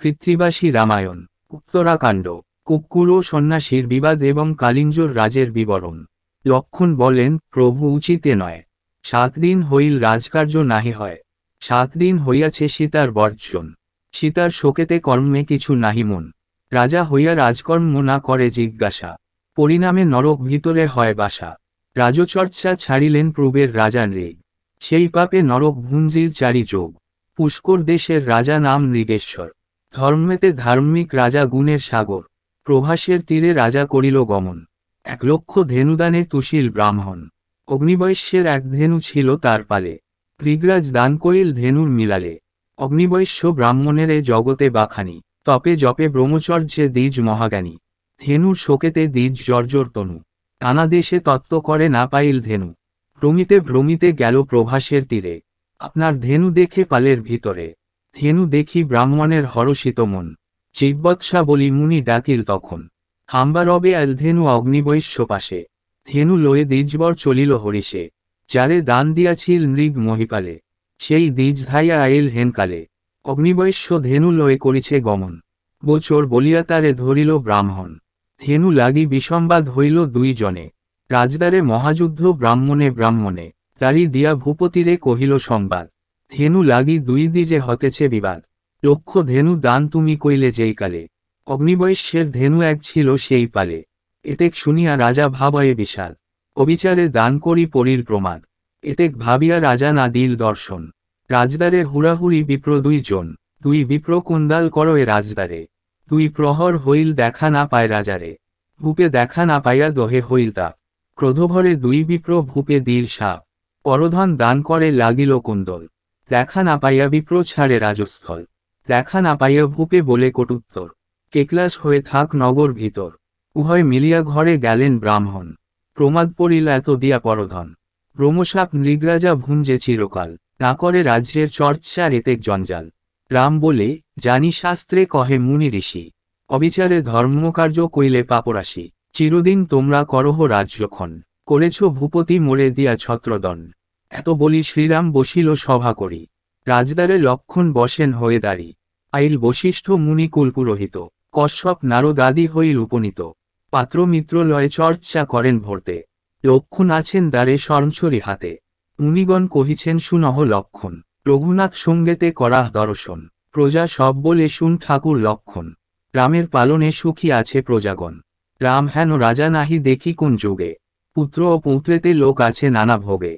কৃত্রিবাসী রামায়ণ উত্তরাকাণ্ড কুকুর ও সন্ন্যাসীর বিবাদ এবং কালিঞ্জোর রাজের বিবরণ লক্ষণ বলেন প্রভু উচিতে নয় সাত দিন হইল রাজকার্য নাহি হয় সাত দিন হইয়াছে সীতার বর্জন সীতার শোকেতে কর্মে কিছু নাহি মন রাজা হইয়া রাজকর্ম না করে জিজ্ঞাসা পরিণামে নরক ভিতরে হয় বাসা রাজচর্চা ছাড়িলেন প্রবের রাজা নৃগ সেই পাপে নরক ভুঞ্জিল চারি যোগ পুষ্কর দেশের রাজা নাম নৃগেশ্বর ধর্মেতে ধার্মিক রাজা গুণের সাগর প্রভাসের তীরে রাজা করিল গমন এক লক্ষ ধেনুদানে তুশিল ব্রাহ্মণ অগ্নিবৈশ্যের এক ধেনু ছিল তার পালে প্রিগরাজ দান কইল ধেনুর মিলালে অগ্নিবৈশ্য ব্রাহ্মণের এ জগতে বাখানি তপে জপে ব্রহ্মচর্যে দ্বিজ মহাজ্ঞানী ধেনুর শোকেতে দ্বিজ জর্জর তনু নানা দেশে তত্ত্ব করে না পাইল ধেনু ভ্রমিতে ভ্রমিতে গেল প্রভাসের তীরে আপনার ধেনু দেখে পালের ভিতরে থেনু দেখি ব্রাহ্মণের হরষিত মন চিব্বৎসা বলি মুনি ডাকিল তখন হাম্বারবে আল ধেনু অগ্নিবৈশ্য পাশে ধেনু লয়ে দ্বিজবর চলিল হরিষে যারে দান দিয়াছিল মৃগ মহিপালে সেই দ্বিজ ধাইয়া আইল হেনকালে অগ্নিবৈশ্য ধেনু লয়ে করিছে গমন বোচর বলিয়া তারে ধরিল ব্রাহ্মণ ধেনু লাগি বিসম্বাদ হইল দুই জনে রাজদারে মহাযুদ্ধ ব্রাহ্মণে ব্রাহ্মণে তারি দিয়া ভূপতিরে কহিল সংবাদ ধেনু লাগি দুই দিজে হতেছে বিবাদ লক্ষ্য ধেনু দান তুমি কইলে যেই কালে অগ্নিবৈশ্যের ধেনু এক ছিল সেই পালে এতেক শুনিয়া রাজা ভাবয়ে বিশাল অবিচারে দান করি পরির প্রমাদ এতেক ভাবিয়া রাজা না দিল দর্শন রাজদারে হুড়াহুড়ি বিপ্র দুইজন দুই বিপ্র কুন্দাল করো এ রাজদারে দুই প্রহর হইল দেখা না পায় রাজারে ভূপে দেখা না পাইয়া দহে হইল তা ক্রোধভরে দুই বিপ্র ভূপে দিল সাপ পরধন দান করে লাগিল কুন্দল দেখা না পাইয়া বিপ্র ছাড়ে রাজস্থল দেখা না পাইয়া ভূপে বলে কটুত্তর কেকলাস হয়ে থাক নগর ভিতর উভয় মিলিয়া ঘরে গেলেন ব্রাহ্মণ প্রমাদ পড়িল এত দিয়া পরধন ব্রহ্মসাপ নৃগরাজা ভুঞ্জে চিরকাল না করে রাজ্যের চর্চা রেতেক জঞ্জাল রাম বলে জানি শাস্ত্রে কহে মুনি ঋষি অবিচারে ধর্মকার্য কইলে পাপরাশি চিরদিন তোমরা করহ রাজ্যক্ষণ করেছ ভূপতি মোড়ে দিয়া ছত্রদণ্ড এত বলি শ্রীরাম বসিল সভা করি রাজদারে লক্ষণ বসেন হয়ে দাঁড়ি আইল বশিষ্ঠ মুনি কুলপুরোহিত কশ্যপ নারদাদি হইল উপনীত পাত্র মিত্র লয় চর্চা করেন ভরতে লক্ষণ আছেন দ্বারে স্বর্ণছড়ি হাতে মুনিগণ কহিছেন সুনহ লক্ষণ রঘুনাথ সঙ্গেতে করাহ দর্শন প্রজা সব বলে শুন ঠাকুর লক্ষণ রামের পালনে সুখী আছে প্রজাগণ রাম হেন রাজা নাহি দেখি কোন যুগে পুত্র ও পৌত্রেতে লোক আছে নানা ভোগে